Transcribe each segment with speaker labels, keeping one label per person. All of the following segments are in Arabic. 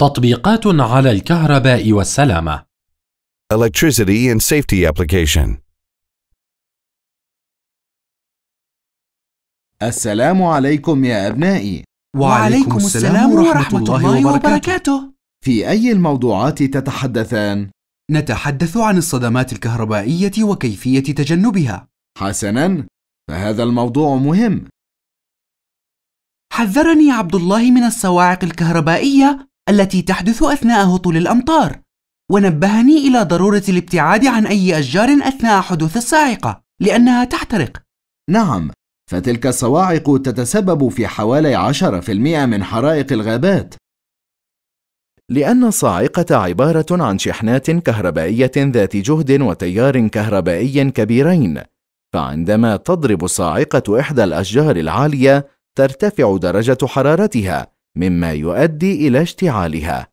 Speaker 1: تطبيقات على الكهرباء والسلامة. Electricity and safety application.
Speaker 2: السلام عليكم يا أبنائي. وعليكم السلام ورحمة الله
Speaker 1: وبركاته.
Speaker 2: في أي الموضوعات تتحدثان؟ نتحدث عن
Speaker 1: الصدمات الكهربائية وكيفية تجنبها. حسناً، فهذا الموضوع مهم. حذرني عبد الله من الصواعق الكهربائية التي تحدث أثناء هطول الأمطار ونبهني إلى ضرورة الابتعاد عن أي أشجار أثناء حدوث الصاعقة لأنها تحترق نعم
Speaker 2: فتلك الصواعق تتسبب في حوالي 10% من حرائق الغابات لأن الصاعقة عبارة عن شحنات كهربائية ذات جهد وتيار كهربائي كبيرين فعندما تضرب الصاعقة إحدى الأشجار العالية ترتفع درجة حرارتها مما يؤدي إلى
Speaker 1: اشتعالها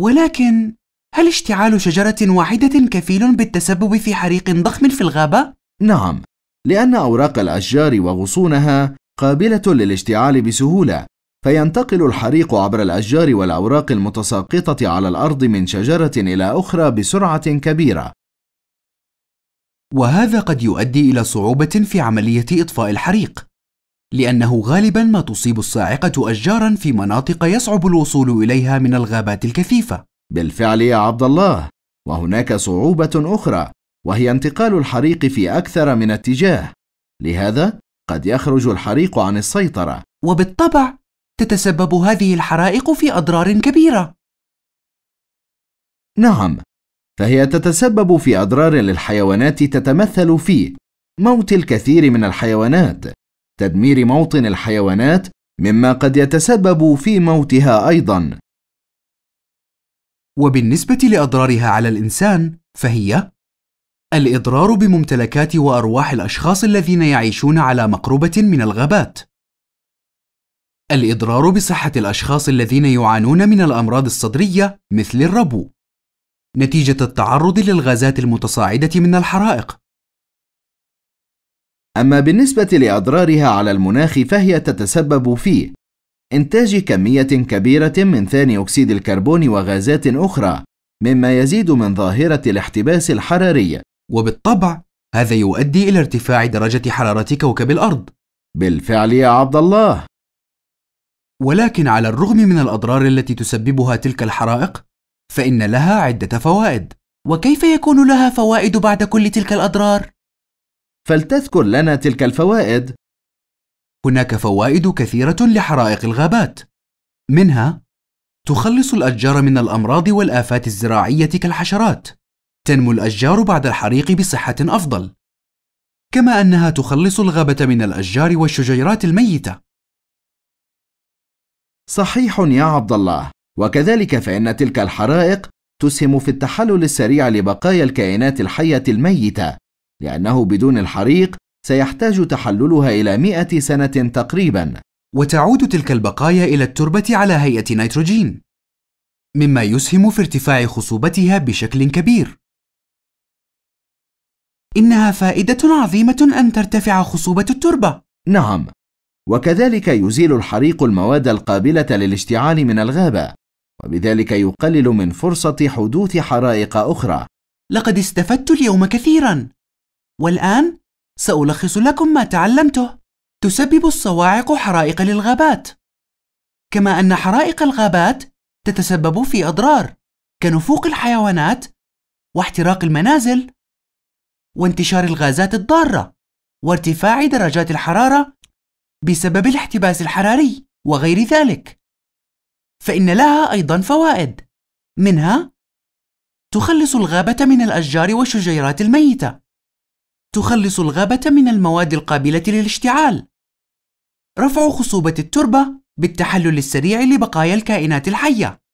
Speaker 1: ولكن هل اشتعال شجرة واحدة كفيل بالتسبب في حريق ضخم في الغابة؟ نعم، لأن أوراق
Speaker 2: الأشجار وغصونها قابلة للاشتعال بسهولة، فينتقل الحريق عبر الأشجار والأوراق المتساقطة على الأرض من شجرة إلى أخرى بسرعة
Speaker 1: كبيرة. وهذا قد يؤدي إلى صعوبة في عملية إطفاء الحريق، لأنه غالبا ما تصيب الصاعقة أشجارا في مناطق يصعب الوصول إليها من الغابات الكثيفة بالفعل يا عبد الله وهناك
Speaker 2: صعوبة أخرى وهي انتقال الحريق في أكثر من اتجاه لهذا قد يخرج الحريق عن السيطرة
Speaker 1: وبالطبع تتسبب هذه الحرائق في أضرار كبيرة
Speaker 2: نعم فهي تتسبب في أضرار للحيوانات تتمثل في موت الكثير من الحيوانات تدمير موطن الحيوانات مما قد يتسبب في
Speaker 1: موتها ايضا وبالنسبه لاضرارها على الانسان فهي الاضرار بممتلكات وارواح الاشخاص الذين يعيشون على مقربه من الغابات الاضرار بصحه الاشخاص الذين يعانون من الامراض الصدريه مثل الربو نتيجه التعرض للغازات المتصاعده من الحرائق أما
Speaker 2: بالنسبة لأضرارها على المناخ فهي تتسبب في إنتاج كمية كبيرة من ثاني أكسيد الكربون وغازات أخرى، مما يزيد من ظاهرة
Speaker 1: الاحتباس الحراري. وبالطبع هذا يؤدي إلى ارتفاع درجة حرارة كوكب الأرض. بالفعل يا عبد الله. ولكن على الرغم من الأضرار التي تسببها تلك الحرائق، فإن لها عدة فوائد. وكيف يكون لها فوائد بعد كل تلك الأضرار؟ فلتذكر لنا تلك الفوائد هناك فوائد كثيرة لحرائق الغابات منها تخلص الأشجار من الأمراض والآفات الزراعية كالحشرات تنمو الأشجار بعد الحريق بصحة أفضل كما أنها تخلص الغابة من الأشجار والشجيرات الميتة صحيح
Speaker 2: يا عبد الله وكذلك فإن تلك الحرائق تسهم في التحلل السريع لبقايا الكائنات الحية الميتة لأنه بدون الحريق سيحتاج
Speaker 1: تحللها إلى مئة سنة تقريبا وتعود تلك البقايا إلى التربة على هيئة نيتروجين مما يسهم في ارتفاع خصوبتها بشكل كبير إنها فائدة عظيمة أن ترتفع خصوبة
Speaker 2: التربة نعم وكذلك يزيل الحريق المواد القابلة للاشتعال من الغابة وبذلك يقلل من فرصة حدوث حرائق أخرى
Speaker 1: لقد استفدت اليوم كثيرا والآن سألخص لكم ما تعلمته تسبب الصواعق حرائق للغابات كما أن حرائق الغابات تتسبب في أضرار كنفوق الحيوانات واحتراق المنازل وانتشار الغازات الضارة وارتفاع درجات الحرارة بسبب الاحتباس الحراري وغير ذلك فإن لها أيضا فوائد منها تخلص الغابة من الأشجار والشجيرات الميتة تخلص الغابة من المواد القابلة للاشتعال رفع خصوبة التربة بالتحلل السريع لبقايا الكائنات الحية